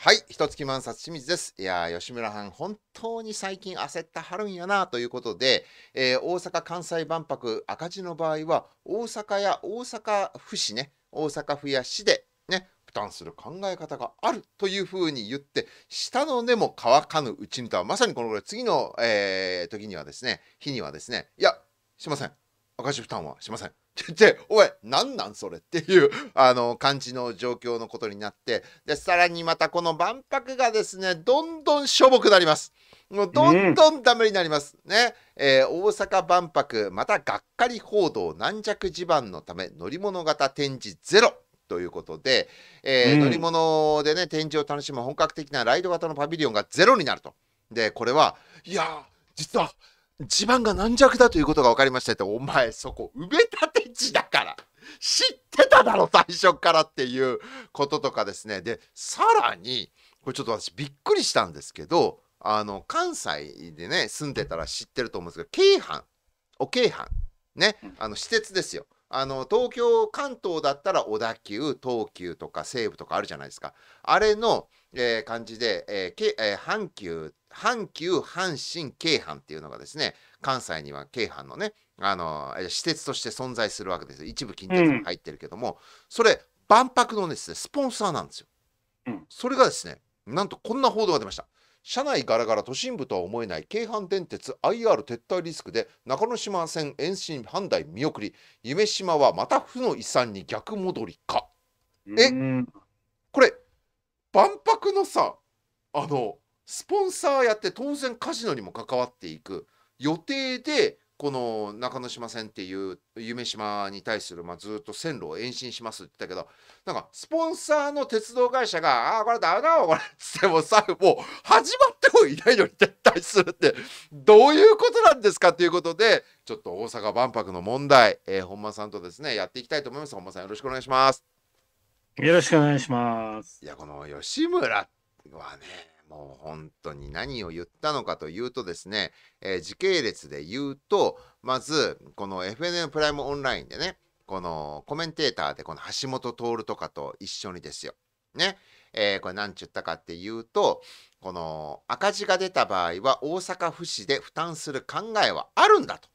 はい、一月満冊清水です。いや吉村藩、本当に最近焦ったはるんやなということで、えー、大阪・関西万博赤字の場合は、大阪や大阪府市ね、大阪府や市で、ね、負担する考え方があるというふうに言って、下の根も乾かぬうちにとは、まさにこのぐらい、次の、えー、時にはですね、日にはですね、いや、しません。赤字負担はしません。っておい、なんなんそれっていう、あの、感じの状況のことになって、で、さらにまたこの万博がですね、どんどんしょぼくなります。もうどんどんダメになります。ね。えー、大阪万博、またがっかり報道、軟弱地盤のため、乗り物型展示ゼロ。ということで、えーうん、乗り物でね展示を楽しむ本格的なライド型のパビリオンがゼロになると。でこれはいや実は地盤が軟弱だということが分かりましたって、お前そこ埋め立て地だから知ってただろ最初からっていうこととかですね。で、さらに、これちょっと私びっくりしたんですけど、あの、関西でね、住んでたら知ってると思うんですけど、京阪、お京阪、ね、あの、施設ですよ。あの東京関東だったら小田急東急とか西武とかあるじゃないですかあれのえー、感じで、えーえー、阪急阪急阪神京阪っていうのがですね関西には京阪のねあの施設として存在するわけです一部近鉄も入ってるけども、うん、それ万博のですねスポンサーなんですよ、うん、それがですねなんとこんな報道が出ました車内ガラガラ都心部とは思えない京阪電鉄 IR 撤退リスクで中之島線延伸判断見送り夢島はまた負の遺産に逆戻りかえこれ万博のさあのスポンサーやって当然カジノにも関わっていく予定でこの中之島線っていう夢島に対する、まあ、ずっと線路を延伸しますって言ったけどなんかスポンサーの鉄道会社が「ああこれダメだわこれ」っつってもさもう始まってもいないのに撤退するってどういうことなんですかということでちょっと大阪万博の問題、えー、本間さんとですねやっていきたいと思います本間さんよろしくお願いします。よろしくお願いします。いや、この吉村はね、もう本当に何を言ったのかというとですね、えー、時系列で言うと、まず、この FNN プライムオンラインでね、このコメンテーターでこの橋本徹とかと一緒にですよ。ね。えー、これ何ちゅったかっていうと、この赤字が出た場合は大阪府市で負担する考えはあるんだと。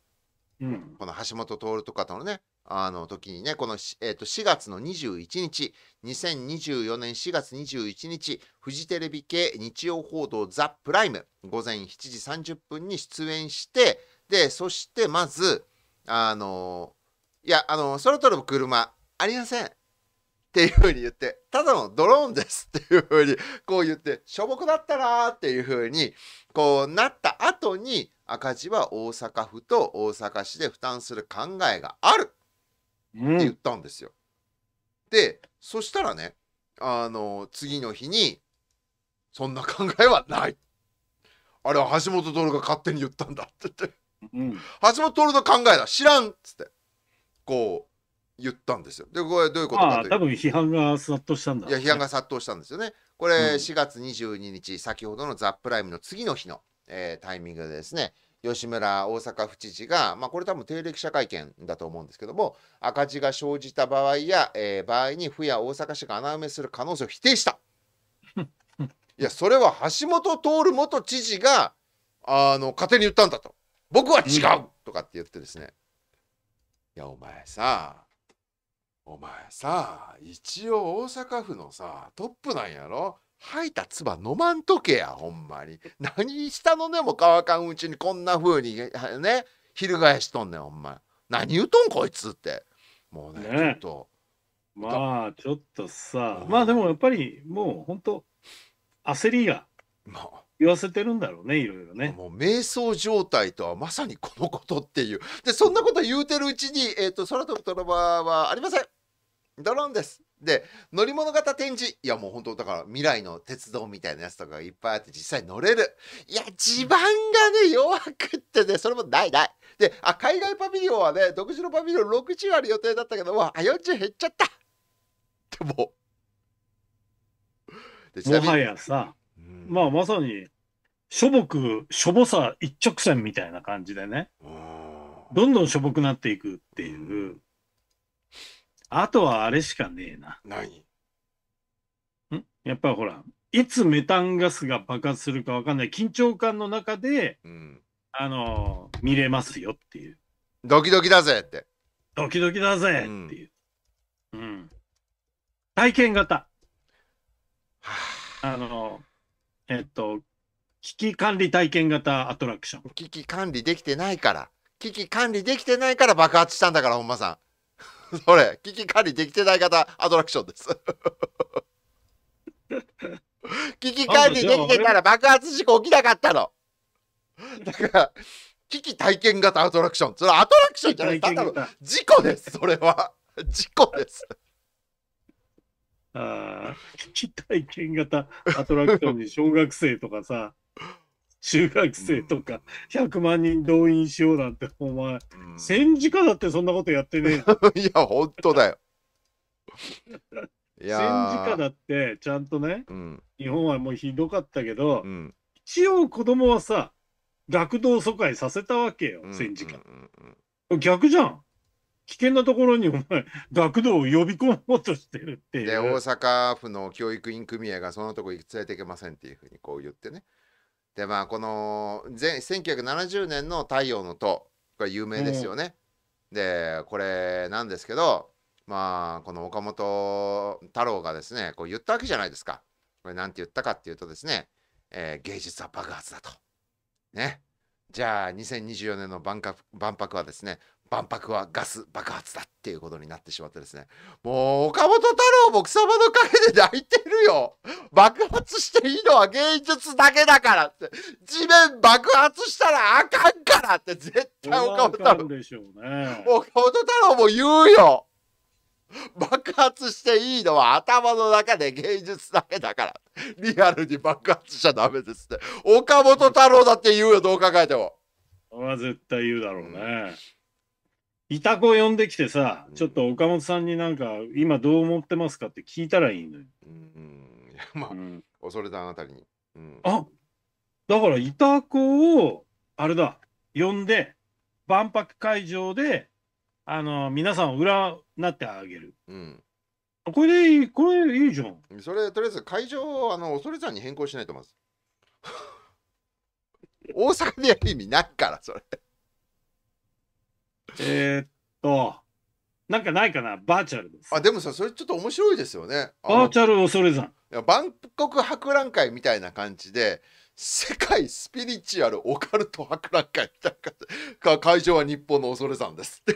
うん、この橋本徹とかとのねあの時にね、この、えー、と4月の21日、2024年4月21日、フジテレビ系日曜報道ザ・プライム、午前7時30分に出演して、で、そしてまず、あのいや、あのそろそろ車、ありません。っていうふうに言って、ただのドローンですっていうふうに、こう言って、しょぼくなったなーっていうふうに、こうなった後に、赤字は大阪府と大阪市で負担する考えがあるって言ったんですよ。うん、でそしたらねあの次の日に「そんな考えはない」あれは橋本徹が勝手に言ったんだって言って、うん、橋本徹の考えだ知らんっつってこう言ったんですよ。でこれどういうことかという多分批判が殺到したんだ、ね、いや批判が殺到したんですよね。これ4月22日、先ほどの「ザ・プライムの次の日の、えー、タイミングでですね吉村大阪府知事が、まあ、これ多分定例記者会見だと思うんですけども赤字が生じた場合や、えー、場合に府や大阪市が穴埋めする可能性を否定した いやそれは橋本徹元知事があの勝手に言ったんだと僕は違う、うん、とかって言ってですねいやお前さお前さ一応大阪府のさトップなんやろ吐いた唾飲まんとけやほんまに何たのでも乾かんうちにこんな風にね翻しとんねんほんま何言うとんこいつってもうね、ね、ちょっとまあちょっとさ、うん、まあでもやっぱりもうほんと焦りが言わせてるんだろうねいろいろねもう瞑想状態とはまさにこのことっていうでそんなこと言うてるうちに、えーと、と空飛ぶトラバーはありませんドローンですで乗り物型展示いやもう本当だから未来の鉄道みたいなやつとかがいっぱいあって実際乗れるいや地盤がね弱くってねそれもないないであ海外パビリオンはね独自のパビリオン60割予定だったけどもあ40減っちゃったでももはやさ、うん、まあまさにしょぼくしょぼさ一直線みたいな感じでねどんどんしょぼくなっていくっていう、あとはあれしかねえな。何んやっぱほら、いつメタンガスが爆発するかわかんない緊張感の中で、うん、あのー見れますよっていう。ドキドキだぜって。ドキドキだぜっていう。うん。体験型。あのーえっと、危機管理体験型アトラクション。危機管理できてないから。危機管理できてないから爆発したんだから、本間さん。それ、危機管理できてない方、アトラクションです。危機管理できてたら爆発事故起きなかったの。だから、危機体験型アトラクション。それはアトラクションじゃない、ただ事故です、それは。事故です。ああ、危機体験型アトラクションに小学生とかさ、中学生とか、100万人動員しようなんて、お前、戦時下だってそんなことやってねえ。いや、本当だよ。戦時下だって、ちゃんとね、うん、日本はもうひどかったけど、うん、一応子供はさ、学童疎開させたわけよ、戦時下。逆じゃん。危険なところにお前学童を呼び込もうとしてるっていう。で大阪府の教育委員組合がそのとこ行き連れていけませんっていうふうにこう言ってね。でまあこの前1970年の「太陽の塔」が有名ですよね。うん、でこれなんですけどまあこの岡本太郎がですねこう言ったわけじゃないですか。これなんて言ったかっていうとですね、えー、芸術は爆発だと。ね。じゃあ2024年の万博万博はですね万博はガス爆発だっていうことになってしまってですねもう岡本太郎も草間の陰で泣いてるよ爆発していいのは芸術だけだからって地面爆発したらあかんからって絶対岡本太郎、ね、岡本太郎も言うよ爆発していいのは頭の中で芸術だけだからリアルに爆発しちゃダメですって岡本太郎だって言うよどう考えても。は絶対言うだろうね。うんいた子呼んできてさ、ちょっと岡本さんになんか、今どう思ってますかって聞いたらいいのよ。うん、いやまあ、うん、恐れたあなたに。うん、あだから、いた子を、あれだ、呼んで、万博会場で、あの、皆さんを占ってあげる。うん。これでいい、これいいじゃん。それ、とりあえず会場を、あの、恐れ山に変更しないと思います。大阪でやる意味ないから、それ。えっと、なんかないかな、バーチャルです。あ、でもさ、それちょっと面白いですよね。バーチャル恐山。いや、万国博覧会みたいな感じで。世界スピリチュアルオカルト博覧会みたいな会場は日本の恐山ですって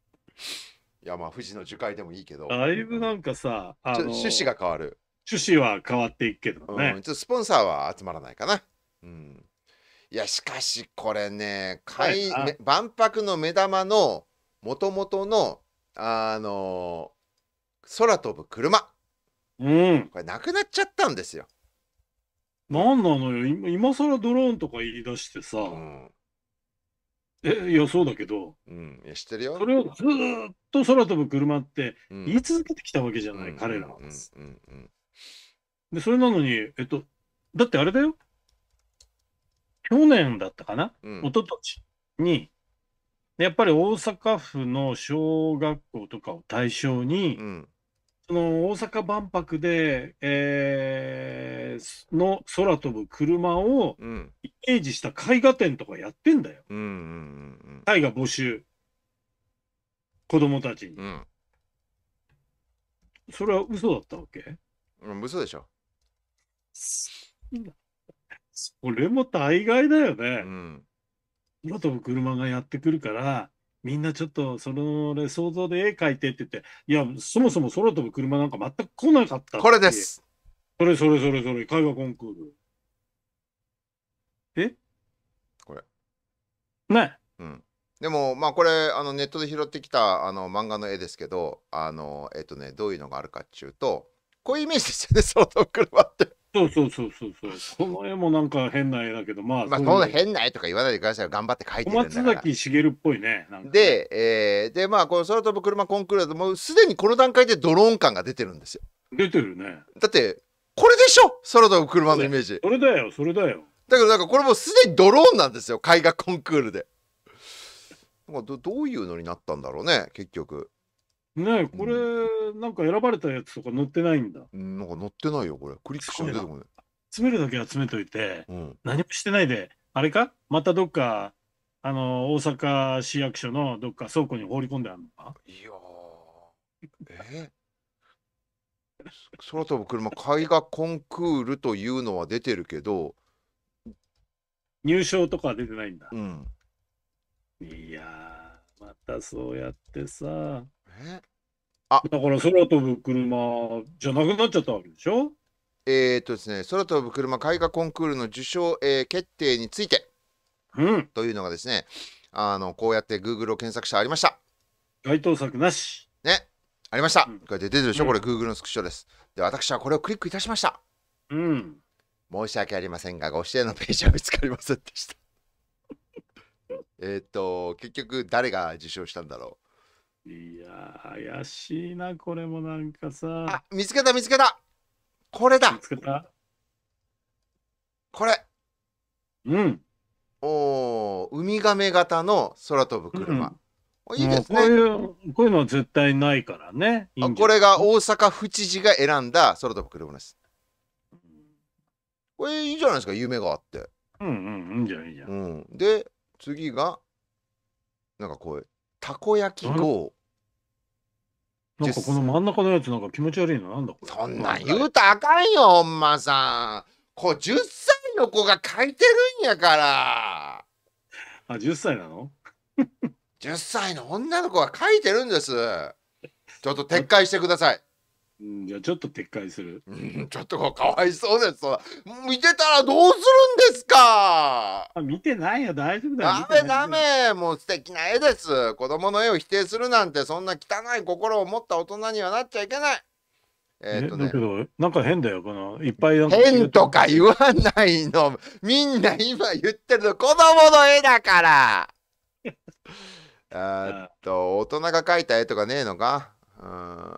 いやまあ富士の樹海でもいいけどだいぶなんかさ、あのー、趣旨が変わる趣旨は変わっていくけどね、うん、スポンサーは集まらないかな、うん、いやしかしこれねはい、万博の目玉のもともとのあの空飛ぶ車、うん、これなくなっちゃったんですよ。なんなのよ今今更ドローンとか言い出してさ、うん、えいやそうだけど、うん、知ってるよそれをずっと空飛ぶ車って言い続けてきたわけじゃない、うん、彼らはでそれなのにえっとだってあれだよ去年だったかな、うん、一昨年に、やっぱり大阪府の小学校とかを対象に、うん、その大阪万博で、えー、の空飛ぶ車をイメージした絵画展とかやってんだよ。うんうんうん、絵画募集。子供たちに。うん、それは嘘だったわけうん、嘘でしょ。それも大概だよね。うん。空飛ぶ車がやってくるから、みんなちょっと、その、ね、想像で絵描いてって言って、いや、そもそも空飛ぶ車なんか全く来なかったっ。これです。それそれそれそれ、会話コンクール。えこれ。ね。うん。でも、まあ、これ、あのネットで拾ってきたあの漫画の絵ですけど、あの、えっとね、どういうのがあるかっていうと、こういうイメージですよね、空飛ぶ車って。そうそうそうそうそう。その絵もなんか変な絵だけど、まあ。まあ、の変な絵とか言わないでください頑張って描いてるんだから。小松崎茂っぽいね。ねで、えー、で、まあ、この空飛ぶ車コンクールだと、もうすでにこの段階でドローン感が出てるんですよ。出てるね。だって、これでしょ空飛ぶ車のイメージ。それだよ、それだよ。だけど、なんかこれもうすでにドローンなんですよ。絵画コンクールで。どどういうのになったんだろうね、結局。ねえ、これ、なんか選ばれたやつとか載ってないんだ。なんか載ってないよ、これ。クリックして出てこない。詰めるだけは詰めといて、うん。何もしてないで、あれかまたどっか、あの、大阪市役所のどっか倉庫に放り込んであるのかいやー。え空飛ぶ車絵画コンクールというのは出てるけど、入賞とかは出てないんだ。うん。いやー、またそうやってさ、ね。あだから空飛ぶ車じゃなくなっちゃったわけでしょえー、っとですね、空飛ぶ車絵画コンクールの受賞、えー、決定について、うん、というのがですね、あのこうやって Google を検索してありました。該当作なし。ね、ありました。うん、こうやって出てるでしょ、うん、これ Google のスクショです。で、私はこれをクリックいたしました。うん。申し訳ありませんが、ご指定のページは見つかりませんでした。えっと、結局誰が受賞したんだろう。いやー、怪しいな、これもなんかさ。あ、見つけた見つけたこれだ見つけたこれうん。おー、ウミガメ型の空飛ぶ車。おいいですね。こういう、こういうの絶対ないからね。いいあこれが大阪府知事が選んだ空飛ぶ車です。これいいじゃないですか、夢があって。うんうん、いいんじゃん、いいじゃんう。ん、で、次が、なんかこう、たこ焼き GO。なんかこの真ん中のやつなんか気持ち悪いのなんだこれそんなん言うたらあかんよほんまさんこう10歳の子が書いてるんやからあ10歳なの ?10 歳の女の子が書いてるんですちょっと撤回してくださいじゃあちょっと撤回する、ちょっとかわいそうです見てたらどうするんですか見てないよ大丈夫だよダメダメもう素敵な絵です子供の絵を否定するなんてそんな汚い心を持った大人にはなっちゃいけないえー、っとね、だけどなんか変だよこのいっぱい変とか言わないのみんな今言ってる子供の絵だから えっと大人が描いた絵とかねえのかうん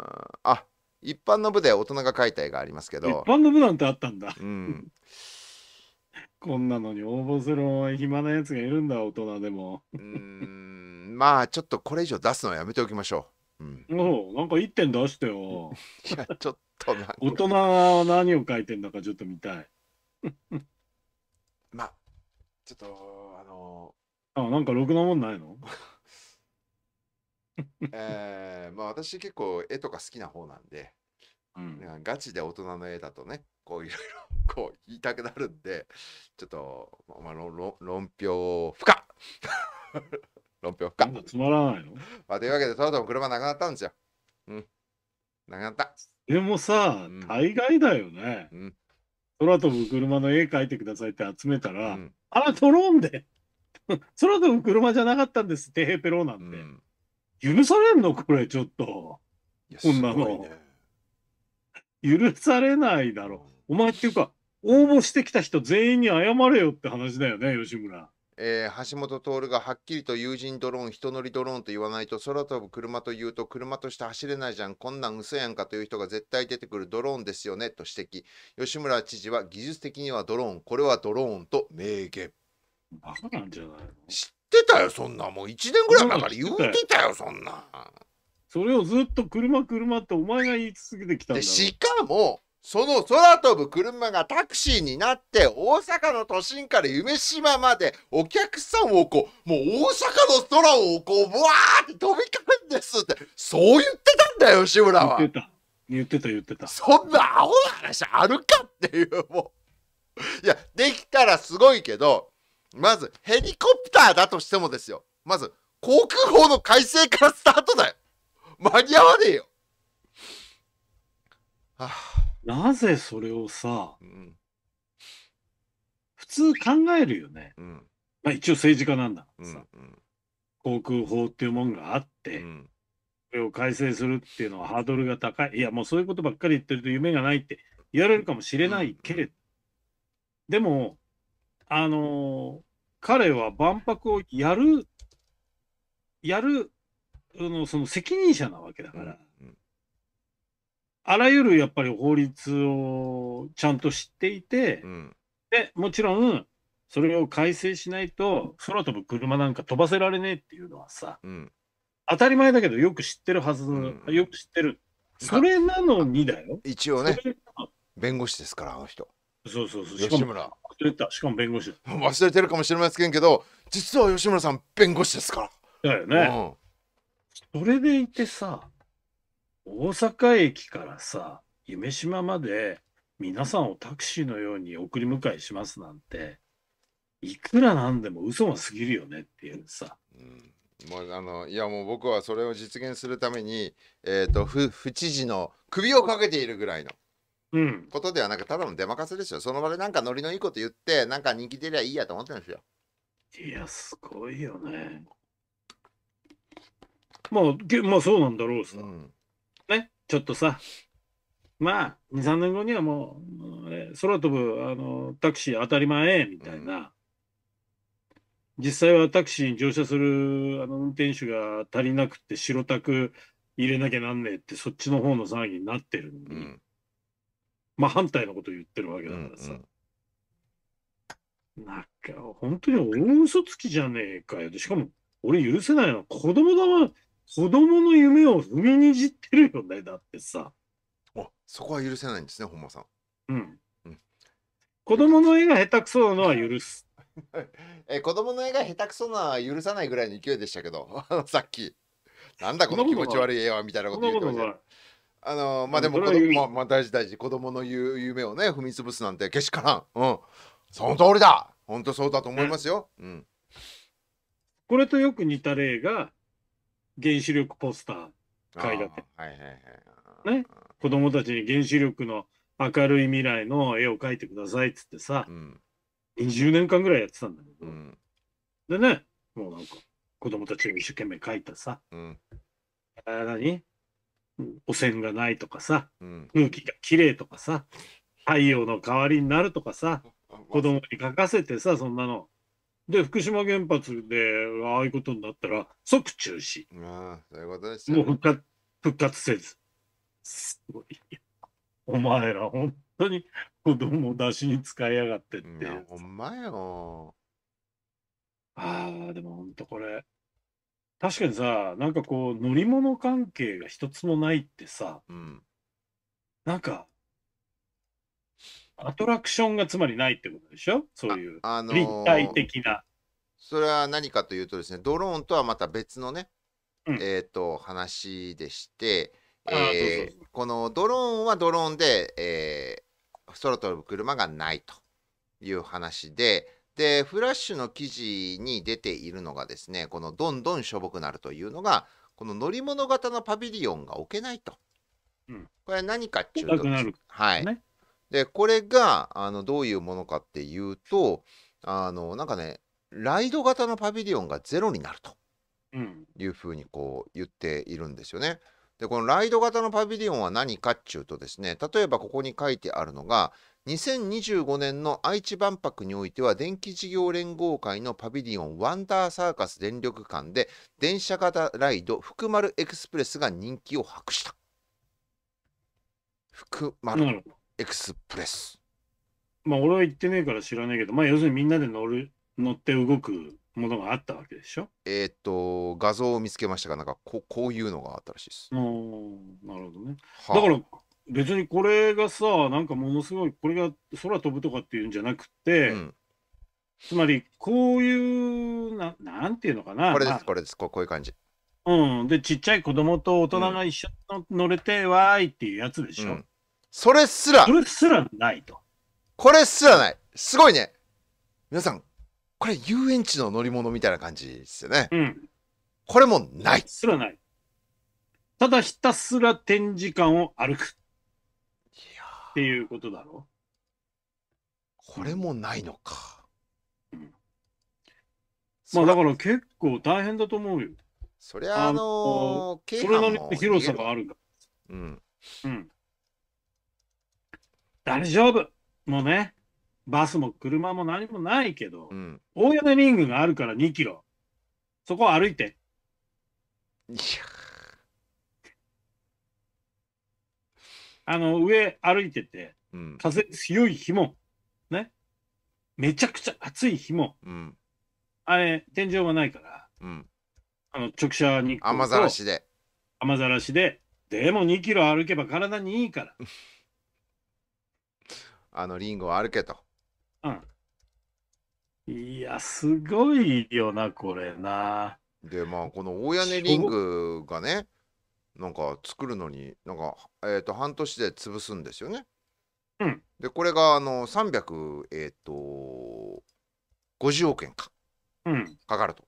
あ一般の部で大人が描いた絵がありますけど一般の部なんてあったんだ、うん、こんなのに応募する暇なやつがいるんだ大人でもうんまあちょっとこれ以上出すのはやめておきましょう、うん、おなんか1点出してよ いやちょっと大人は何を書いてんだかちょっと見たい まあちょっとあのー、あなんかろくなもんないの えー、まあ私結構絵とか好きな方なんで、うん、ガチで大人の絵だとねこういろいろこう言いたくなるんでちょっと、まあ、論論評不可 論評不可つまらないの、まあ、というわけでトラトの車なくなったんですよ。うん。なくなった。でもさ、うん、大概だよね。うん、空飛ぶ車の絵描いてくださいって集めたら、うん、あら、ドローンで空飛ぶ車じゃなかったんですって、ヘペローなんて。うん許されんのこれ、ちょっと。こんなの。許されないだろお前っていうか、応募してきた人全員に謝れよって話だよね、吉村。えー、橋本徹がはっきりと友人ドローン、人乗りドローンと言わないと空飛ぶ車と言うと車として走れないじゃん、こんなん嘘やんかという人が絶対出てくるドローンですよねと指摘。吉村知事は技術的にはドローン、これはドローンと明言。バカなんじゃないの知ってたよそんなもう1年ぐらい前から言うてたよそんなそれをずっと車車ってお前が言い続けてきたんだでしかもその空飛ぶ車がタクシーになって大阪の都心から夢島までお客さんをこうもう大阪の空をこうブワーって飛び交うんですってそう言ってたんだよ吉村は言ってた言ってた言ってたそんなアホな話あるかっていうもういやできたらすごいけどまずヘリコプターだとしてもですよまず航空法の改正からスタートだよ間に合わねえよ、はあ、なぜそれをさ、うん、普通考えるよね、うん、まあ、一応政治家なんだからさ、うん、航空法っていうもんがあって、それを改正するっていうのはハードルが高いいやもうそういうことばっかり言ってると夢がないって言われるかもしれないけれど、でもあの彼は万博をやる、やる、のその責任者なわけだから、うん、あらゆるやっぱり法律をちゃんと知っていて、うん、でもちろん、それを改正しないと、空飛ぶ車なんか飛ばせられねえっていうのはさ、うん、当たり前だけど、よく知ってるはず、よく知ってる。それなのにだよ。一応ね、弁護士ですから、あの人。そうそうそう。吉村。忘れた。しかも弁護士。忘れてるかもしれませんけど、実は吉村さん弁護士ですから。だよね。うん、それでいてさ、大阪駅からさ、夢島まで皆さんをタクシーのように送り迎えしますなんて、いくらなんでも嘘が過ぎるよねっていうさ。うんもうあのいやもう僕はそれを実現するために、えーと、府知事の首をかけているぐらいの。うん、ことではなくただの出任せですよ。その場でなんかノリのいいこと言って、なんか人気出りゃいいやと思ってるんですよ。いや、すごいよね。まあ、けまあ、そうなんだろうさ、うん。ね、ちょっとさ、まあ、2、3年後にはもう、え空飛ぶあのタクシー当たり前みたいな、うん、実際はタクシーに乗車するあの運転手が足りなくて、白タク入れなきゃなんねえって、そっちの方の騒ぎになってるのに。うんまあ反対のことを言ってるわけだからさ。うんうん、なんか、本当に大嘘つきじゃねえかよ。しかも、俺許せないのは子供だわ、子供の夢を踏みにじってるよね、だってさ。あ、そこは許せないんですね、本間さん。うん。うん、子供の絵が下手くそなのは許す。え子供の絵が下手くそなは許さないぐらいの勢いでしたけど、さっき。なんだこの気持ち悪い絵はみたいなこと言ってました。あのまあでも子供、まあ、大事大事子供の言う夢をね踏み潰すなんてけしからんうんその通りだ本当そうだと思いますよ、うん、これとよく似た例が原子力ポスター会だって、はいはいはいね、子供たちに原子力の明るい未来の絵を描いてくださいっつってさ、うん、20年間ぐらいやってたんだけど、うん、でねもうなんか子供たちが一生懸命描いたさ、うん、あ何汚染がないとかさ、うん、空気がきれいとかさ太陽の代わりになるとかさ子供に書かせてさそんなの。で福島原発でああいうことになったら即中止。あそういうことです、ね、もう復活復活せず。すごい。お前ら本当に子供を出しに使いやがってって。ほんまよ。ああでも本当これ確かにさ、なんかこう、乗り物関係が一つもないってさ、うん。なんか、アトラクションがつまりないってことでしょそういう、立体的な。それは何かというとですね、ドローンとはまた別のね、うん。えーと、話でして、このドローンはドローンで、えー空飛ぶ車がないという話で、でフラッシュの記事に出ているのがですねこのどんどんしょぼくなるというのがこの乗り物型のパビリオンが置けないと。うん、これは何かっていうと、ね、はい、でこれがあのどういうものかっていうとあのなんかねライド型のパビリオンがゼロになるというふうにこう言っているんですよね。でこのライド型のパビリオンは何かっていうとですね例えばここに書いてあるのが2025年の愛知万博においては電気事業連合会のパビリオンワンダーサーカス電力館で電車型ライド福丸エクスプレスが人気を博した福丸エクスプレス、まあ俺は行ってねえから知らねえけどまあ要するにみんなで乗る乗って動くものがあったわけでしょえっと画像を見つけましたがなんかここういうのがあったらしいですなるほどね、はあ、だから別にこれがさなんかものすごいこれが空飛ぶとかっていうんじゃなくて、うん、つまりこういうななんていうのかなこれです、これですこういう感じうん、でちっちゃい子供と大人が一緒に乗れて、うん、わーいっていうやつでしょ、うん、それすらそれすらないとこれすらないすごいね皆さんこれ遊園地の乗り物みたいな感じですよねうんこれもないすらないただひたすら展示館を歩くっていうことだろうこれもないのか。うん、まあだから結構大変だと思うよ。そりゃあのー、それなりの広さがあるから。うん。うん。大丈夫もうね、バスも車も何もないけど、うん、大屋根リングがあるから2キロ。そこを歩いて。いや。あの、上歩いてて、うん、風強い日も、ね、めちゃくちゃ暑い日も、うん、あれ、天井がないから、うん、あの、直射に。雨ざらしで。雨ざらしで、でも2キロ歩けば体にいいから。あの、リンゴを歩けと。うん。いや、すごいよな、これな。で、まあ、この大屋根リングがね、なんか作るのになんか、えー、と半年で潰すんですよね。うん、でこれがあの300えっ、ー、と50億円か、うん、かかると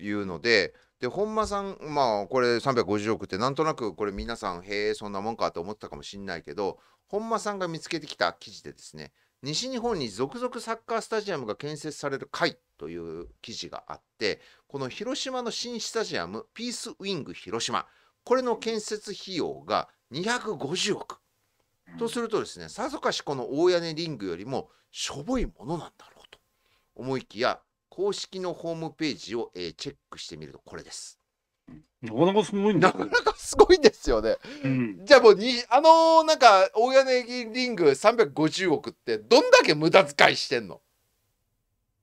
いうのでで本間さんまあこれ350億ってなんとなくこれ皆さんへえそんなもんかと思ったかもしんないけど本間さんが見つけてきた記事でですね西日本に続々サッカースタジアムが建設される会という記事があってこの広島の新スタジアムピースウィング広島これの建設費用が250億。とするとですね、さぞかしこの大屋根リングよりもしょぼいものなんだろうと思いきや、公式のホームページを、えー、チェックしてみるとこれです。なかなかすごいんなかなかすごいですよね。うん、じゃあもうに、あのー、なんか、大屋根リング350億って、どんだけ無駄遣いしてんの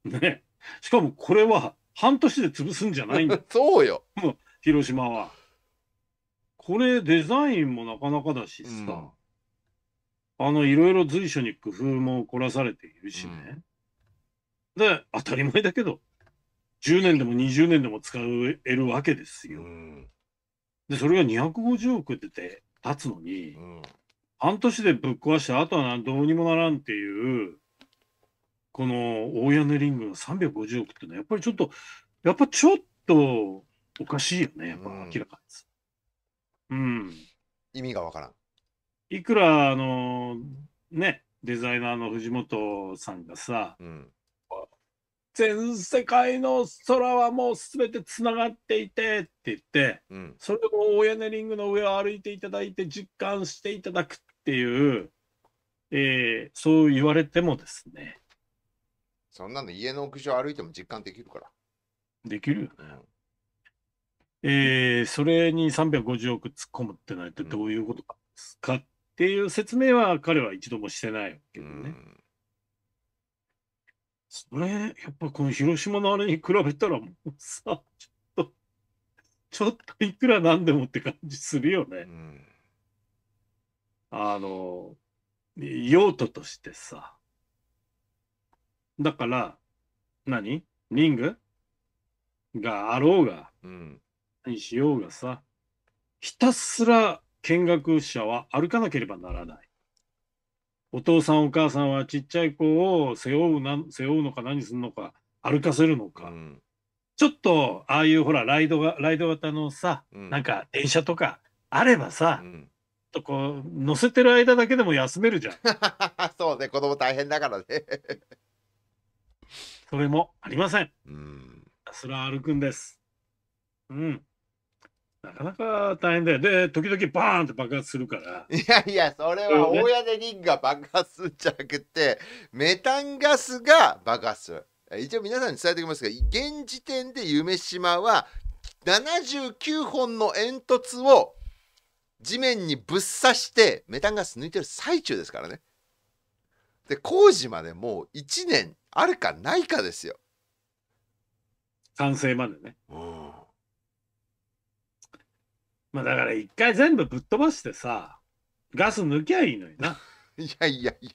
ね。しかもこれは、半年で潰すんじゃないんだ。そうよ。広島は。これデザインもなかなかだしさ、うん、あのいろいろ随所に工夫も凝らされているしね、うん、で当たり前だけど10年でも20年でも使えるわけですよ、うん、でそれが250億出て立つのに、半年でぶっ壊してあとはどうにもならんっていうこの大屋根リングの350億っていうのはやっぱりちょっとやっぱちょっとおかしいよねやっぱ明らかです。うん。意味がわからん。いくら、あの、ね、デザイナーの藤本さんがさ、うん、全世界の空はもう全てつながっていてって言って、うん、それを大屋根リングの上を歩いていただいて実感していただくっていう、えー、そう言われてもですねそんなの家の屋上歩いても実感できるからできるよね、うんえー、それに350億突っ込むってなってどういうことかっていう説明は彼は一度もしてないけどね。うん、それ、やっぱこの広島のあれに比べたらもうさ、ちょっと、ちょっといくらなんでもって感じするよね。うん、あの、用途としてさ。だから、何リングがあろうが、うんにしようがさ、ひたすら見学者は歩かなければならない。お父さんお母さんはちっちゃい子を背負うな背負うのか何するのか歩かせるのか、うん、ちょっとああいうほらライドがライド型のさ、うん、なんか電車とかあればさ、うん、とこう乗せてる間だけでも休めるじゃん そうね子供大変だからねそれもありません、うん、それは歩くんですうんなかなか大変だよ。で、時々バーンって爆発するから。いやいや、それは大屋根リングが爆発するんじゃなくて、メタンガスが爆発する。一応皆さんに伝えておきますが、現時点で夢島は79本の煙突を地面にぶっ刺してメタンガス抜いてる最中ですからね。で、工事までもう1年あるかないかですよ。完成までね。うんまあだから一回全部ぶっ飛ばしてさ、ガス抜きゃいいのにな。いやいやいや、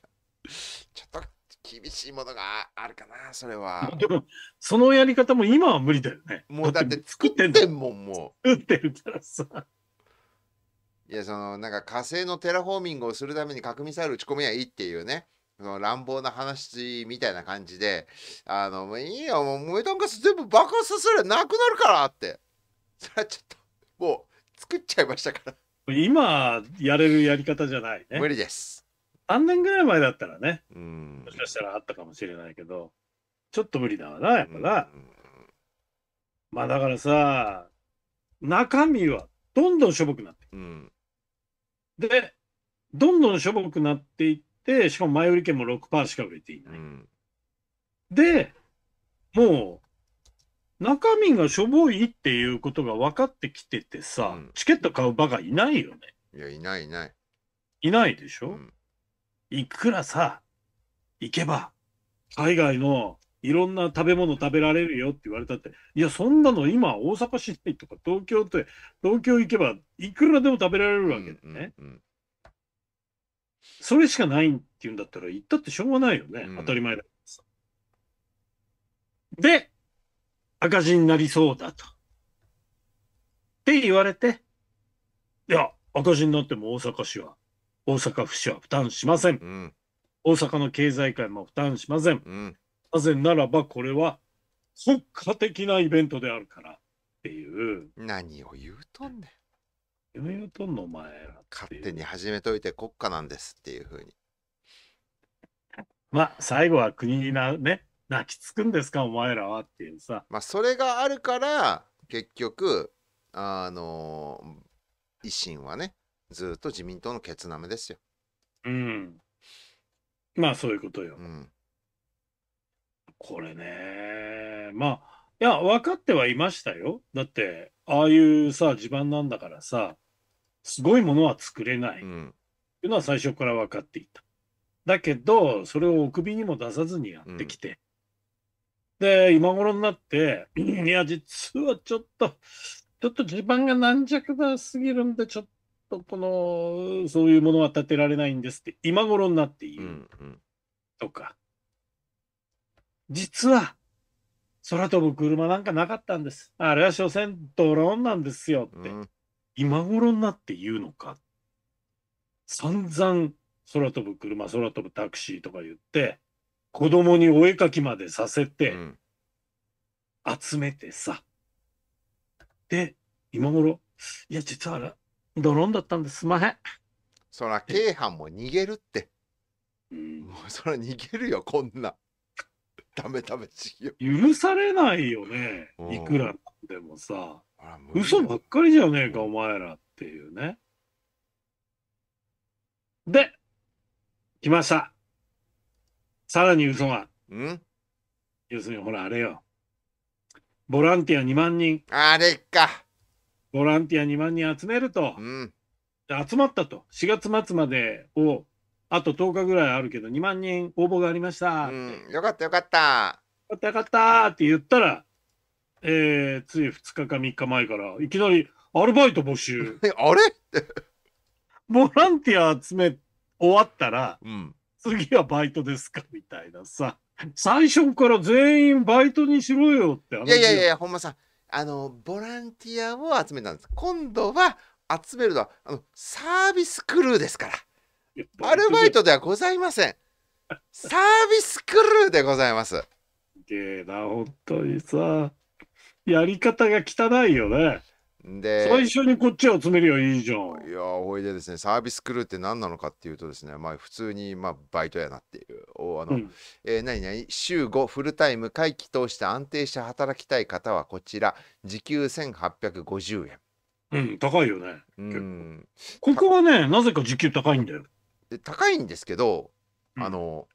ちょっと厳しいものがあるかな、それは。でも、そのやり方も今は無理だよね。もうだって作ってんだもん、もう。作ってるからさ。いや、その、なんか火星のテラフォーミングをするために核ミサイル打ち込みゃいいっていうね。その乱暴な話みたいな感じで、あの、もういいよ、もう燃えたガス全部爆発させりなくなるからって。それはちょっと、もう、作っちゃいましたから。今やれるやり方じゃないね。無理です。3年ぐらい前だったらね、うん、もしかしたらあったかもしれないけど、ちょっと無理だわな、やっぱな。うん、まあだからさ、中身はどんどんしょぼくなってくうん、で、どんどんしょぼくなっていって、しかも前売り券も6%しか売れていない。で、も中身がしょぼいっていうことが分かってきててさ、うんチケット買う場がいないよね。いや、いないいない。いないでしうょ、んいくらさ、行けば、海外のいろんな食べ物食べられるよって言われたって、いや、そんなの今、大阪市内とか東京って、東京行けば、いくらでも食べられるわけよね。うんそれしかないって言うんだったら、行ったってしょうがないよね。うん当たり前だけどさ。で、赤字になりそうだと。って言われて、いや、赤字になっても大阪市は、大阪府市は負担しません。うん、大阪の経済界も負担しません。うん、なぜならば、これは国家的なイベントであるからっていう。何を言うとんねん。何を言うとんの、お前ら。勝手に始めといて国家なんですっていうふうに。まあ、最後は国なね、泣きつくんですかお前らはっていうさまあそれがあるから結局あの維新はねずっと自民党のケツなめですよ。うんまあそういうことよ。うん、これねまあいや分かってはいましたよ。だってああいうさ地盤なんだからさすごいものは作れない、うん、っていうのは最初から分かっていた。だけどそれをお首にも出さずにやってきて、で、今頃になって、いや、実はちょっと、ちょっと地盤が軟弱なすぎるんで、ちょっとこの、そういうものは立てられないんですって、今頃になって言う。とか、うん実は、空飛ぶ車なんかなかったんです。あれは所詮ドローンなんですよって、うん、今頃になって言うのか。散々、空飛ぶ車、空飛ぶタクシーとか言って、子供にお絵かきまでさせて、うん、集めてさ。で、今頃、いや、実はあれ、ドローンだったんですまへん。そら、京阪も逃げるって。うん、もうそら逃げるよ、こんな。ダメダメしよ。許されないよね。いくらでもさ。嘘ばっかりじゃねえか、お前らっていうね。で、来ました。さらに嘘が。ん要するにほらあれよ。ボランティア2万人。あれか。ボランティア2万人集めると。うん、集まったと。4月末までを、あと10日ぐらいあるけど、2万人応募がありました、うん、よかったよかった。よかったよかったって言ったら、えー、つい2日か3日前から、いきなりアルバイト募集。あれ ボランティア集め終わったら、うん、次はバイトですかみたいなさ。最初から全員バイトにしろよっていやいやいや、ほんまさん、あの、ボランティアを集めたんです。今度は集めるのは、あの、サービスクルーですから。アルバイトではございません。サービスクルーでございます。すげえな、本当にさ。やり方が汚いよね。で最初にこっちを詰めるよいいじゃんいやおいでですねサービスクルーって何なのかっていうとですねまあ普通にまあバイトやなっていうおあの、うん、えー、何何週5フルタイム会期通して安定して働きたい方はこちら時給1850円うん高いよねうんここはねなぜか時給高いんだよ高いんですけど、うん、あの、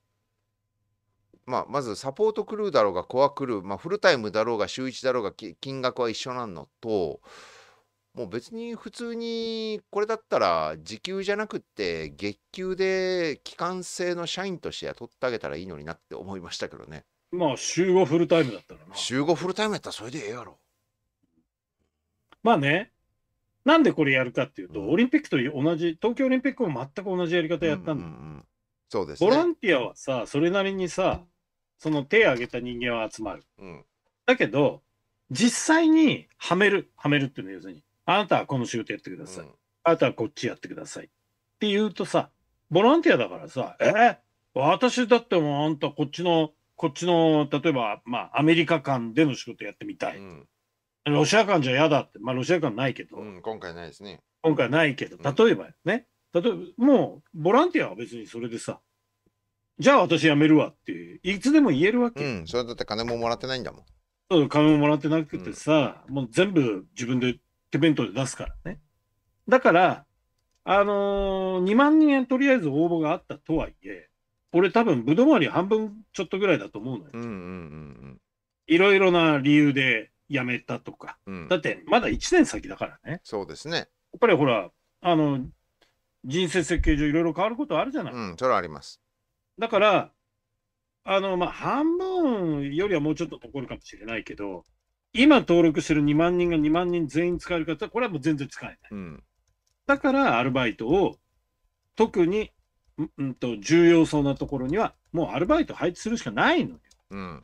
まあ、まずサポートクルーだろうがコアクルー、まあ、フルタイムだろうが週1だろうが金額は一緒なのと、もう別に普通にこれだったら時給じゃなくって月給で期間制の社員として雇ってあげたらいいのになって思いましたけどねまあ週5フルタイムだったらな週5フルタイムやったらそれでええやろまあねなんでこれやるかっていうと、うん、オリンピックと同じ東京オリンピックも全く同じやり方やったんだ、うんうん、そうです、ね、ボランティアはさそれなりにさその手を挙げた人間は集まる、だけど実際にはめるはめるっていうのは要するにあなたはこの仕事やってください。うん、あなたはこっちやってください。って言うとさ、ボランティアだからさ、え私だってもあんたこっちの、こっちの、例えば、まあ、アメリカ間での仕事やってみたい。うん、ロシア間じゃ嫌だって、まあ、ロシア間ないけど、うん、今回ないですね。今回ないけど、例えばね、例えば、もう、ボランティアは別にそれでさ、じゃあ私辞めるわって、いつでも言えるわけ。うん、それだって金ももらってないんだもん。そう、金ももらってなくてさ、もう全部自分で手弁当で出すからね。だから、あのー、2万人とりあえず応募があったとはいえ、俺多分、ぶどまり半分ちょっとぐらいだと思うのよ。いろいろな理由で辞めたとか、うん、だってまだ1年先だからね。そうですね。やっぱりほら、あの、人生設計上いろいろ変わることあるじゃない。うん、それはあります。だから、あの、まあ、半分よりはもうちょっと残るかもしれないけど、今登録してる2万人が2万人全員使える方、これはもう全然使えない。うん、だからアルバイトを特に、うんと、と重要そうなところにはもうアルバイト配置するしかないのよ。うん、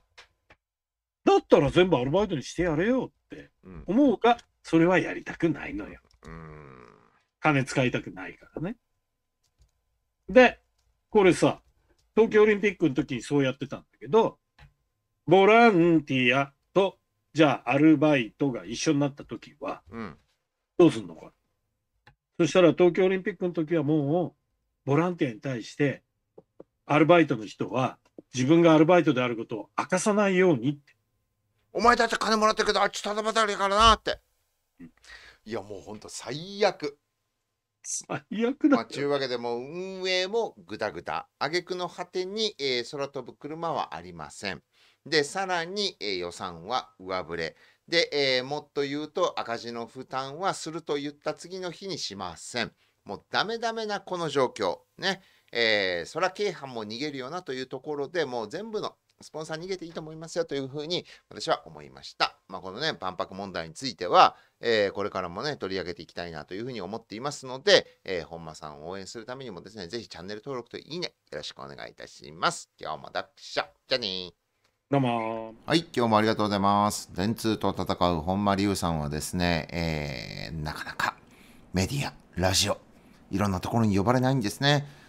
だったら全部アルバイトにしてやれよって思うが、それはやりたくないのよ。うん、金使いたくないからね。で、これさ、東京オリンピックの時にそうやってたんだけど、ボランティアじゃあアルバイトが一緒になった時は、どうすんのか。そしたら東京オリンピックの時はもう、ボランティアに対して、アルバイトの人は自分がアルバイトであることを明かさないようにって。お前たち金もらってるけど、あっちただ働きからなって。いや、もうほんと最悪。最悪だまあ、というわけでもう運営もぐだぐだ挙句の果てに、えー、空飛ぶ車はありませんでさらに、えー、予算は上振れで、えー、もっと言うと赤字の負担はすると言った次の日にしませんもうダメダメなこの状況ねえー、空京阪も逃げるよなというところでもう全部のスポンサー逃げていいと思いますよというふうに私は思いました。まあ、このね、万博問題については、えー、これからもね、取り上げていきたいなというふうに思っていますので、えー、本間さんを応援するためにもですね、ぜひチャンネル登録といいね、よろしくお願いいたします。今日もだっしゃ、じゃねどうもはい、今日もありがとうございます。電通と戦う本間龍さんはですね、えー、なかなかメディア、ラジオ、いろんなところに呼ばれないんですね。